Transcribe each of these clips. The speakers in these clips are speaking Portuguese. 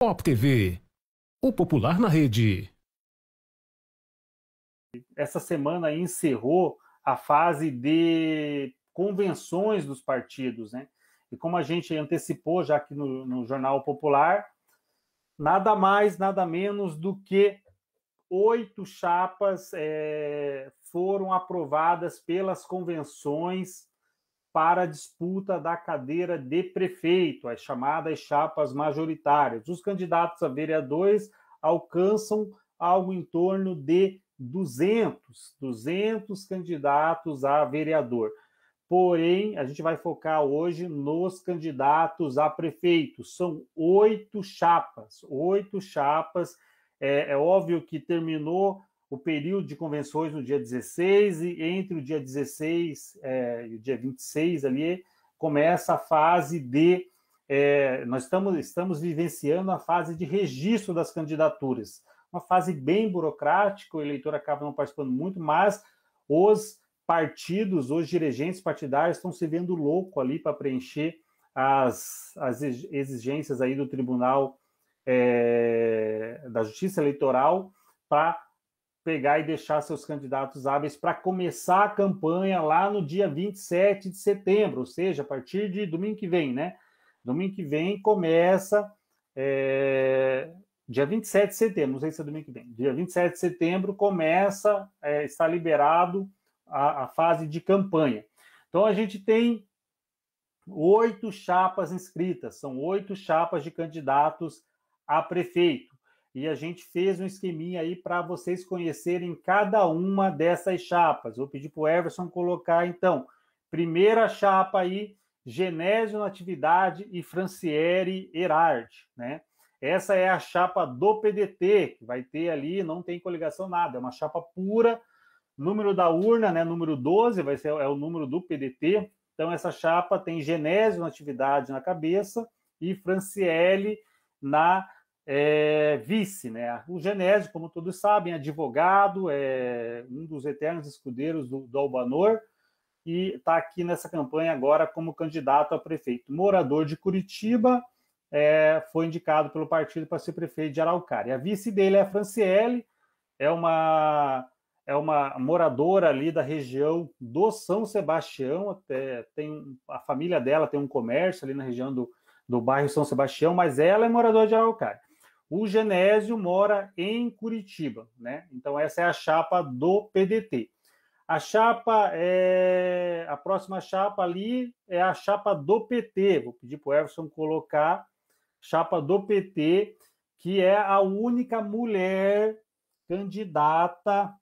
Pop TV, o popular na rede. Essa semana encerrou a fase de convenções dos partidos, né? E como a gente antecipou já aqui no, no Jornal Popular, nada mais, nada menos do que oito chapas é, foram aprovadas pelas convenções para a disputa da cadeira de prefeito, as chamadas chapas majoritárias. Os candidatos a vereadores alcançam algo em torno de 200, 200 candidatos a vereador. Porém, a gente vai focar hoje nos candidatos a prefeito. São oito chapas, oito chapas. É, é óbvio que terminou o período de convenções no dia 16 e entre o dia 16 é, e o dia 26 ali começa a fase de é, nós estamos, estamos vivenciando a fase de registro das candidaturas, uma fase bem burocrática, o eleitor acaba não participando muito, mas os partidos, os dirigentes partidários estão se vendo louco ali para preencher as, as exigências aí do Tribunal é, da Justiça Eleitoral para pegar e deixar seus candidatos hábeis para começar a campanha lá no dia 27 de setembro, ou seja, a partir de domingo que vem, né? Domingo que vem começa. É, dia 27 de setembro, não sei se é domingo que vem. Dia 27 de setembro começa, é, está liberado a, a fase de campanha. Então a gente tem oito chapas inscritas, são oito chapas de candidatos a prefeito e a gente fez um esqueminha aí para vocês conhecerem cada uma dessas chapas. Vou pedir para o Everson colocar, então, primeira chapa aí, Genésio Natividade e Franciele Erard, né? Essa é a chapa do PDT, que vai ter ali, não tem coligação nada, é uma chapa pura, número da urna, né, número 12, vai ser, é o número do PDT. Então, essa chapa tem Genésio Natividade na cabeça e Franciele na é, vice, né? O Genésio, como todos sabem, é advogado, é um dos eternos escudeiros do, do Albanor e está aqui nessa campanha agora como candidato a prefeito. Morador de Curitiba, é, foi indicado pelo partido para ser prefeito de Araucária. A vice dele é a Franciele, é uma é uma moradora ali da região do São Sebastião, até tem a família dela tem um comércio ali na região do, do bairro São Sebastião, mas ela é moradora de Araucária. O Genésio mora em Curitiba, né? Então essa é a chapa do PDT. A chapa é a próxima chapa ali é a chapa do PT. Vou pedir para o Everson colocar chapa do PT, que é a única mulher candidata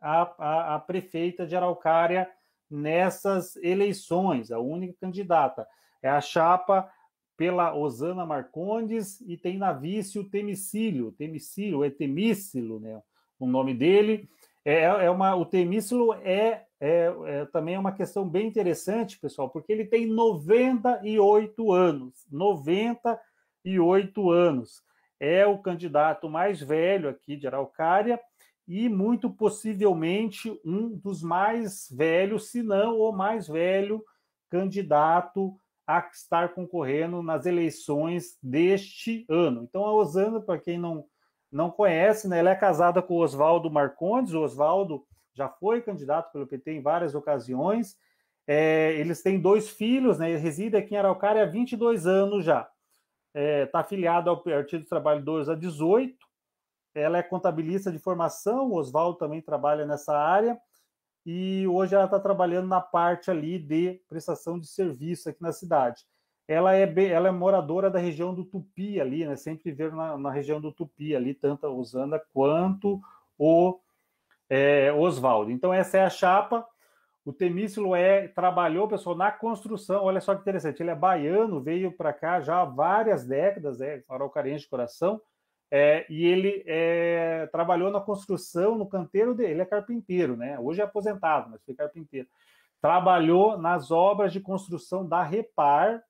a, a, a prefeita de Araucária nessas eleições, a única candidata. É a chapa pela Osana Marcondes e tem na vice o Temicílio, Temicílio, é Temicílio, né? O nome dele. É, é, é uma, o Temicílio é, é, é também é uma questão bem interessante, pessoal, porque ele tem 98 anos. 98 anos. É o candidato mais velho aqui de Araucária e muito possivelmente um dos mais velhos, se não o mais velho candidato a estar concorrendo nas eleições deste ano. Então, a Osana, para quem não, não conhece, né, ela é casada com o Oswaldo Marcondes. O Oswaldo já foi candidato pelo PT em várias ocasiões. É, eles têm dois filhos, né, reside aqui em Araucária há 22 anos já. Está é, tá afiliado ao Partido dos Trabalhadores há 18. Ela é contabilista de formação, o Oswaldo também trabalha nessa área e hoje ela está trabalhando na parte ali de prestação de serviço aqui na cidade. Ela é, ela é moradora da região do Tupi ali, né? Sempre viver na, na, região do Tupi ali, tanto a Osanda quanto o é, Oswaldo. Então essa é a chapa. O Temícilo é, trabalhou, pessoal, na construção. Olha só que interessante. Ele é baiano, veio para cá já há várias décadas, é araucariense de coração é, e ele é, trabalhou na construção, no canteiro dele, ele é carpinteiro, né? Hoje é aposentado, mas foi carpinteiro. Trabalhou nas obras de construção da Repar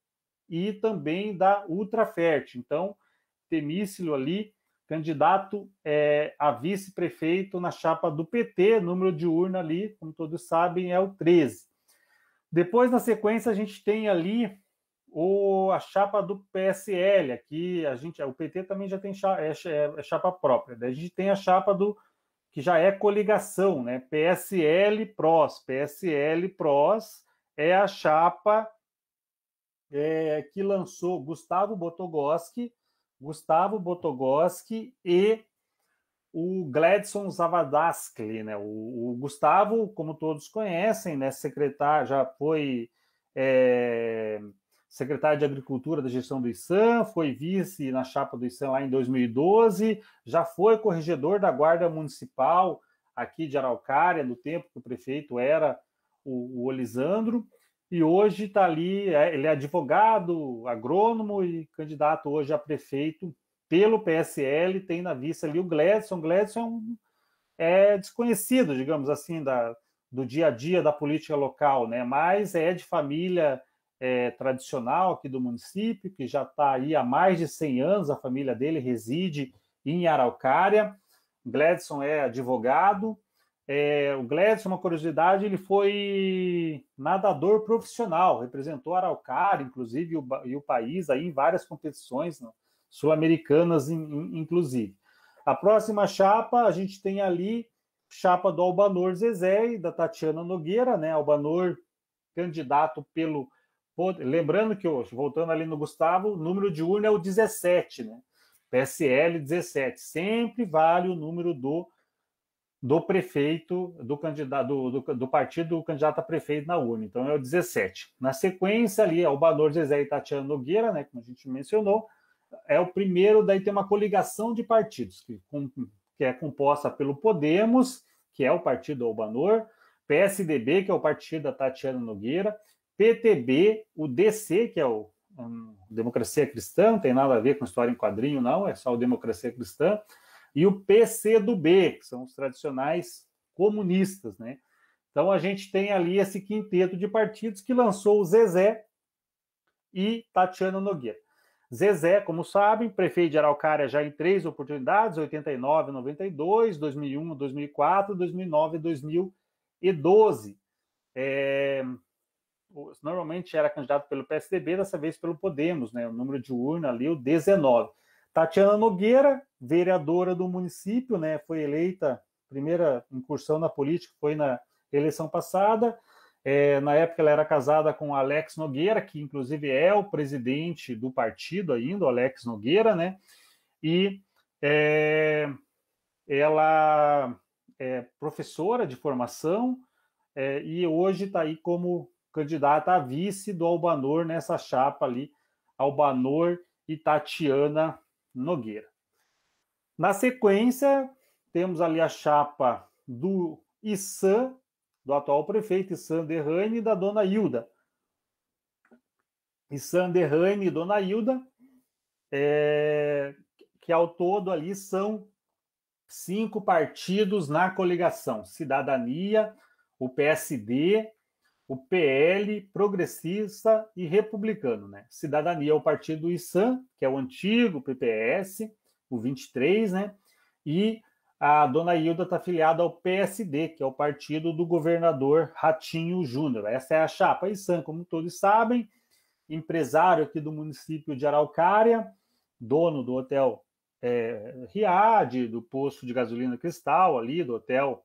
e também da Ultrafert. Então, temíssilo ali, candidato é, a vice-prefeito na chapa do PT, número de urna ali, como todos sabem, é o 13. Depois, na sequência, a gente tem ali o a chapa do PSL, aqui a gente, o PT também já tem chapa, é, é, é chapa própria, a gente tem a chapa do que já é coligação, né? PSL PROS, PSL PROS é a chapa é, que lançou Gustavo Botogoski, Gustavo Botogoski e o Gladson Zavadaskli, né? O, o, Gustavo, como todos conhecem, né? Secretário, já foi é, secretário de Agricultura da gestão do ISAM, foi vice na chapa do ISAM lá em 2012, já foi corregedor da Guarda Municipal aqui de Araucária, no tempo que o prefeito era o, o Olisandro, e hoje está ali, é, ele é advogado, agrônomo e candidato hoje a prefeito pelo PSL, tem na vista ali o Gladson. Gladson é, é desconhecido, digamos assim, da, do dia a dia da política local, né? mas é de família é, tradicional aqui do município, que já está aí há mais de 100 anos, a família dele reside em Araucária. Gladson é advogado. É, o Gladson, uma curiosidade, ele foi nadador profissional, representou Araucária, inclusive, o, e o país aí em várias competições né, sul-americanas, inclusive. A próxima chapa, a gente tem ali chapa do Albanor Zezé e da Tatiana Nogueira, né? Albanor, candidato pelo Lembrando que hoje, voltando ali no Gustavo, o número de urna é o 17, né? PSL 17. Sempre vale o número do, do prefeito, do candidato, do, do, do partido do candidato a prefeito na urna. Então é o 17. Na sequência ali, é o Banor Zezé e Tatiana Nogueira, né? Como a gente mencionou, é o primeiro, daí tem uma coligação de partidos, que, com, que é composta pelo Podemos, que é o partido Albanor, PSDB, que é o partido da Tatiana Nogueira, PTB, o DC, que é o um, Democracia Cristã, não tem nada a ver com história em quadrinho, não, é só o Democracia Cristã, e o PC do B, que são os tradicionais comunistas, né? Então a gente tem ali esse quinteto de partidos que lançou o Zezé e Tatiana Nogueira. Zezé, como sabem, prefeito de Araucária já em três oportunidades, 89, 92, 2001, 2004, 2009 e 2012. É, normalmente era candidato pelo PSDB, dessa vez pelo Podemos, né? O número de urna ali, o 19. Tatiana Nogueira, vereadora do município, né? Foi eleita, primeira incursão na política foi na eleição passada. É, na época ela era casada com Alex Nogueira, que inclusive é o presidente do partido ainda, Alex Nogueira, né? E é, ela é professora de formação é, e hoje está aí como candidata a vice do Albanor nessa chapa ali, Albanor e Tatiana Nogueira. Na sequência, temos ali a chapa do Issan, do atual prefeito Issan Derrane e da dona Hilda. Issan Derrane e dona Hilda, é, que ao todo ali são cinco partidos na coligação: Cidadania, o PSD, o PL progressista e republicano, né? Cidadania é o partido do ISAM, que é o antigo PPS, o 23, né? E a dona Hilda está afiliada ao PSD, que é o partido do governador Ratinho Júnior. Essa é a chapa ISAM, como todos sabem, empresário aqui do município de Araucária, dono do hotel é, Riad, do posto de gasolina Cristal ali, do hotel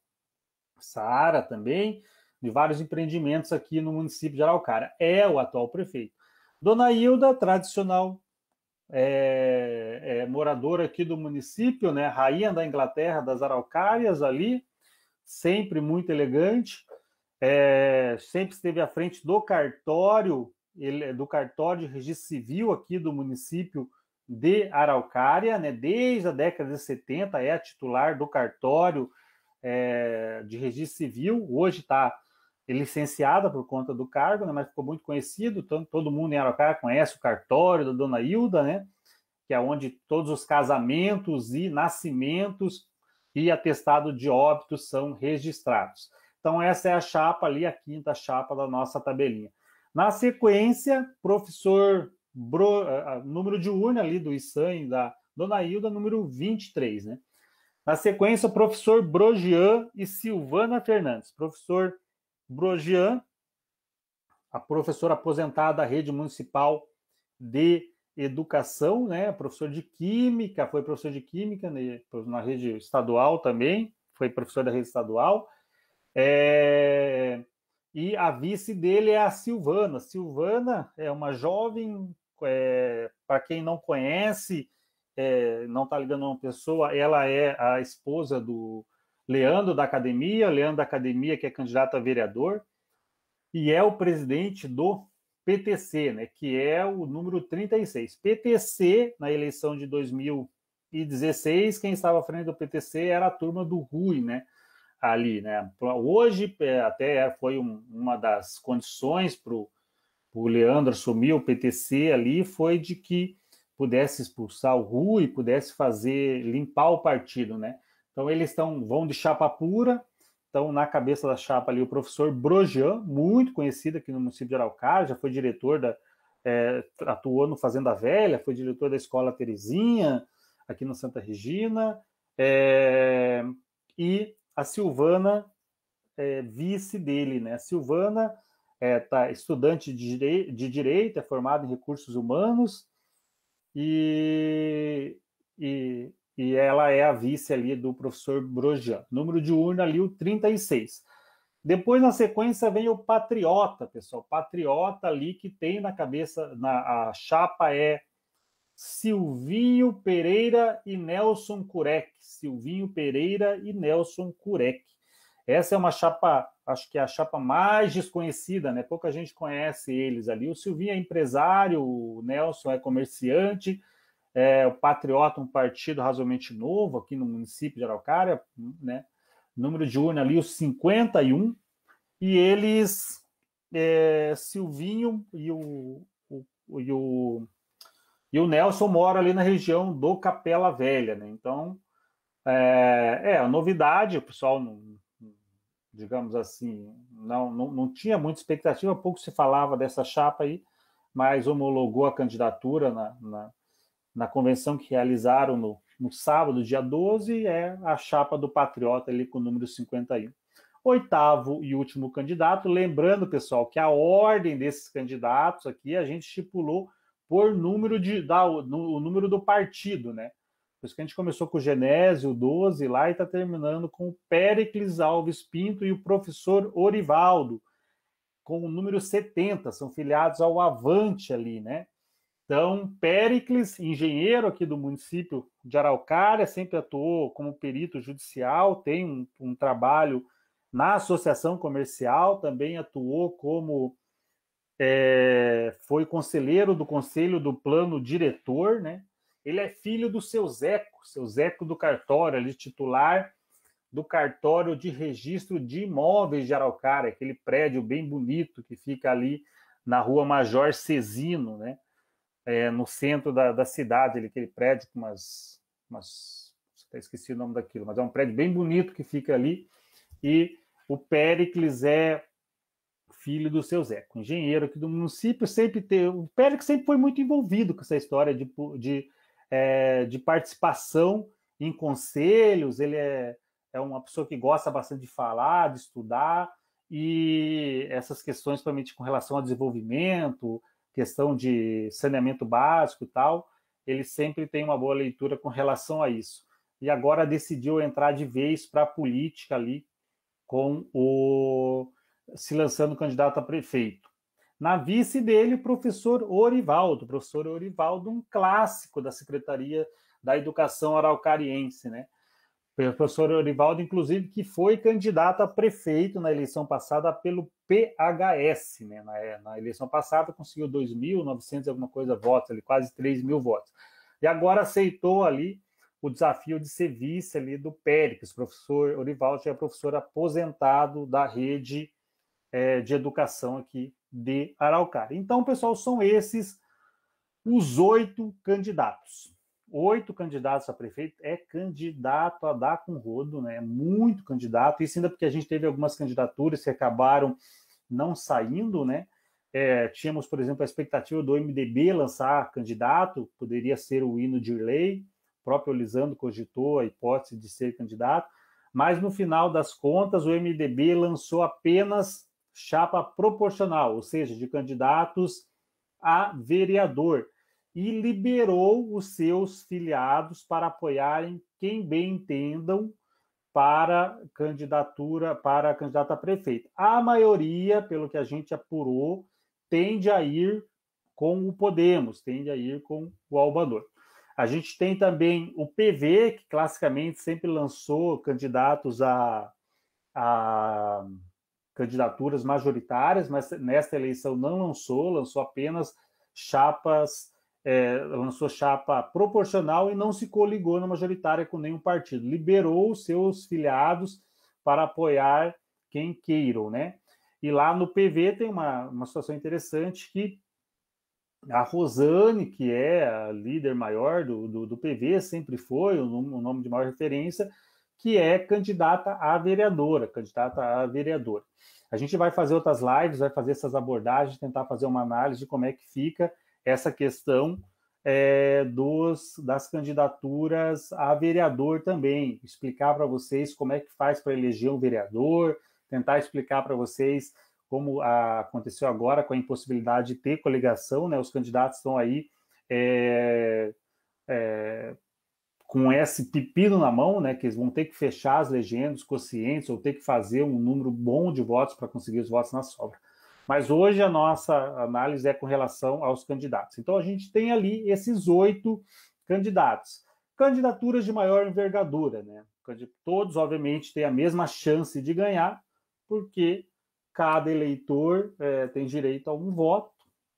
Saara também, de vários empreendimentos aqui no município de Araucária. É o atual prefeito. Dona Hilda, tradicional é, é, moradora aqui do município, né? Rainha da Inglaterra, das Araucárias ali, sempre muito elegante, é, sempre esteve à frente do cartório, ele, do cartório de registro civil aqui do município de Araucária, né? Desde a década de 70 é a titular do cartório é, de registro civil, hoje está licenciada por conta do cargo, né, mas ficou muito conhecido, todo, todo mundo em Araucária conhece o cartório da dona Hilda, né, que é onde todos os casamentos e nascimentos e atestado de óbito são registrados. Então essa é a chapa ali, a quinta chapa da nossa tabelinha. Na sequência, professor Bro, eh, número de urna ali do ISAN da dona Hilda, número 23, né? Na sequência, o professor Brogian e Silvana Fernandes. Professor Brogian, a professora aposentada da rede municipal de educação, né? Professor de química, foi professor de química na rede estadual também, foi professor da rede estadual. É... E a vice dele é a Silvana. Silvana é uma jovem, é... para quem não conhece, é... não está ligando a uma pessoa, ela é a esposa do Leandro da academia, Leandro da academia que é candidato a vereador e é o presidente do PTC, né, que é o número 36. PTC na eleição de 2016, quem estava à frente do PTC era a turma do Rui, né? Ali, né? Hoje é, até foi um, uma das condições para o Leandro assumir o PTC ali foi de que pudesse expulsar o Rui, pudesse fazer limpar o partido, né? Então eles estão vão de chapa pura, então na cabeça da chapa ali o professor Brojan, muito conhecido aqui no município de Araucária, já foi diretor da, é, atuou no Fazenda Velha, foi diretor da Escola Terezinha, aqui no Santa Regina, é, e a Silvana, é, vice dele, né? A Silvana é tá, estudante de, direi de direito, é formada em recursos humanos, e, e e ela é a vice ali do professor Brojan. Número de urna ali, o 36. Depois, na sequência, vem o Patriota, pessoal. Patriota ali que tem na cabeça, na a chapa é Silvinho Pereira e Nelson Curec. Silvinho Pereira e Nelson Curec. Essa é uma chapa, acho que é a chapa mais desconhecida, né? Pouca gente conhece eles ali. O Silvinho é empresário, o Nelson é comerciante, é, o Patriota, um partido razoavelmente novo aqui no município de Araucária, né? número de urna ali, os 51, e eles, é, Silvinho e o, o, e, o, e o Nelson mora ali na região do Capela Velha, né? Então, é, é a novidade, o pessoal não, digamos assim, não, não, não tinha muita expectativa, pouco se falava dessa chapa aí, mas homologou a candidatura na, na na convenção que realizaram no, no sábado, dia 12, é a chapa do Patriota ali com o número 51. Oitavo e último candidato, lembrando, pessoal, que a ordem desses candidatos aqui a gente estipulou por número de da, no, o número do partido, né? Por isso que a gente começou com o Genésio 12 lá e está terminando com o Péricles Alves Pinto e o professor Orivaldo, com o número 70, são filiados ao Avante ali, né? Então, Péricles, engenheiro aqui do município de Araucária, sempre atuou como perito judicial, tem um, um trabalho na associação comercial, também atuou como é, foi conselheiro do Conselho do Plano Diretor, né? Ele é filho do seu Zeco, seu Zeco do cartório, ele é titular do cartório de registro de imóveis de Araucária, aquele prédio bem bonito que fica ali na Rua Major Cesino, né? é, no centro da, da cidade, ali, aquele prédio com umas, umas. Até esqueci o nome daquilo, mas é um prédio bem bonito que fica ali. E o Péricles é filho do seu Zeco, engenheiro aqui do município, sempre teve. O Péricles sempre foi muito envolvido com essa história de, de, é, de participação em conselhos, ele é, é uma pessoa que gosta bastante de falar, de estudar, e essas questões, principalmente com relação ao desenvolvimento, questão de saneamento básico e tal, ele sempre tem uma boa leitura com relação a isso. E agora decidiu entrar de vez para a política ali, com o se lançando candidato a prefeito. Na vice dele, o professor Orivaldo, o professor Orivaldo, um clássico da Secretaria da Educação Araucariense, né? O professor Orivaldo, inclusive, que foi candidato a prefeito na eleição passada pelo PHS, né? Na, na eleição passada conseguiu 2.900 alguma coisa votos, ali, quase 3 mil votos. E agora aceitou ali o desafio de ser vice ali do Péricles, professor Orivaldo é professor aposentado da rede é, de educação aqui de Araucária. Então, pessoal, são esses os oito candidatos. Oito candidatos a prefeito é candidato a dar com rodo, né? É muito candidato, isso ainda porque a gente teve algumas candidaturas que acabaram não saindo, né? É, tínhamos, por exemplo, a expectativa do MDB lançar candidato, poderia ser o hino de lei, o próprio Lisandro cogitou a hipótese de ser candidato, mas no final das contas o MDB lançou apenas chapa proporcional, ou seja, de candidatos a vereador, e liberou os seus filiados para apoiarem quem bem entendam para candidatura, para a candidata a prefeito. A maioria, pelo que a gente apurou, tende a ir com o Podemos, tende a ir com o Albanor. A gente tem também o PV, que classicamente sempre lançou candidatos a, a candidaturas majoritárias, mas nesta eleição não lançou, lançou apenas chapas é, lançou chapa proporcional e não se coligou na majoritária com nenhum partido. Liberou seus filiados para apoiar quem queiram, né? E lá no PV tem uma, uma situação interessante que a Rosane, que é a líder maior do, do, do PV, sempre foi o, o nome de maior referência, que é candidata a vereadora, candidata a vereadora. A gente vai fazer outras lives, vai fazer essas abordagens, tentar fazer uma análise de como é que fica essa questão é, dos, das candidaturas a vereador também, explicar para vocês como é que faz para eleger um vereador, tentar explicar para vocês como a, aconteceu agora com a impossibilidade de ter coligação, né? Os candidatos estão aí é, é, com esse pepino na mão, né? Que eles vão ter que fechar as legendas, conscientes ou ter que fazer um número bom de votos para conseguir os votos na sobra. Mas hoje a nossa análise é com relação aos candidatos. Então a gente tem ali esses oito candidatos. Candidaturas de maior envergadura, né? Todos, obviamente, têm a mesma chance de ganhar, porque cada eleitor é, tem direito a um voto.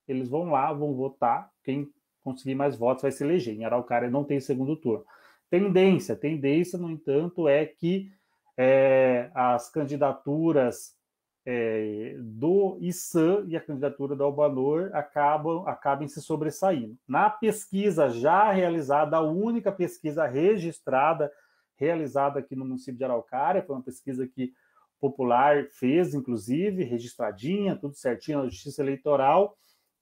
Eles vão lá, vão votar. Quem conseguir mais votos vai se eleger. Em Araucária não tem segundo turno. Tendência, tendência, no entanto, é que é, as candidaturas é, do Issan e a candidatura do Albanor acabam, acabem se sobressaindo. Na pesquisa já realizada, a única pesquisa registrada, realizada aqui no município de Araucária, foi uma pesquisa que Popular fez, inclusive, registradinha, tudo certinho na Justiça Eleitoral,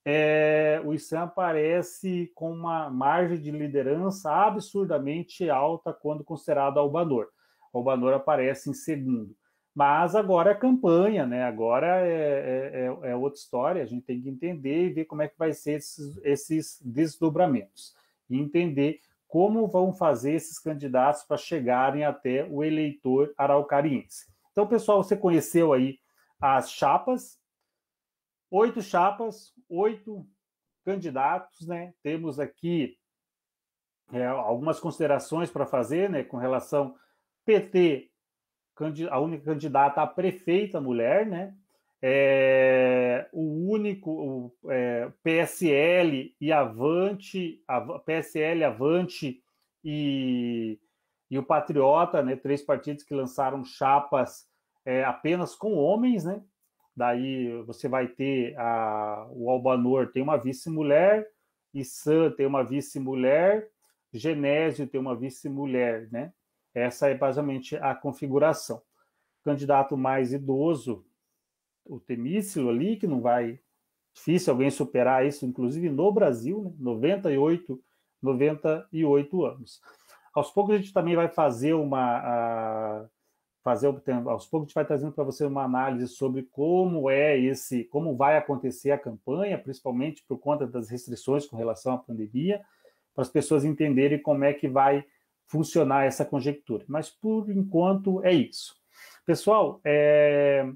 é, o Issan aparece com uma margem de liderança absurdamente alta quando considerado Albanor. Albanor aparece em segundo. Mas agora é campanha, né? Agora é, é, é, é, outra história, a gente tem que entender e ver como é que vai ser esses, esses desdobramentos. E entender como vão fazer esses candidatos para chegarem até o eleitor araucariense. Então, pessoal, você conheceu aí as chapas, oito chapas, oito candidatos, né? Temos aqui é, algumas considerações para fazer, né, com relação PT a única candidata a prefeita mulher, né? É, o único o, é, PSL e Avante, PSL, Avante e, e o Patriota, né? Três partidos que lançaram chapas é, apenas com homens, né? Daí você vai ter a, o Albanor tem uma vice-mulher, Issan tem uma vice-mulher, Genésio tem uma vice-mulher, né? Essa é basicamente a configuração. O candidato mais idoso, o temícilo ali, que não vai. Difícil alguém superar isso, inclusive no Brasil, né? 98, 98 anos. Aos poucos a gente também vai fazer uma. A, fazer aos poucos a gente vai trazendo para você uma análise sobre como é esse, como vai acontecer a campanha, principalmente por conta das restrições com relação à pandemia, para as pessoas entenderem como é que vai funcionar essa conjectura. Mas, por enquanto, é isso. Pessoal, é,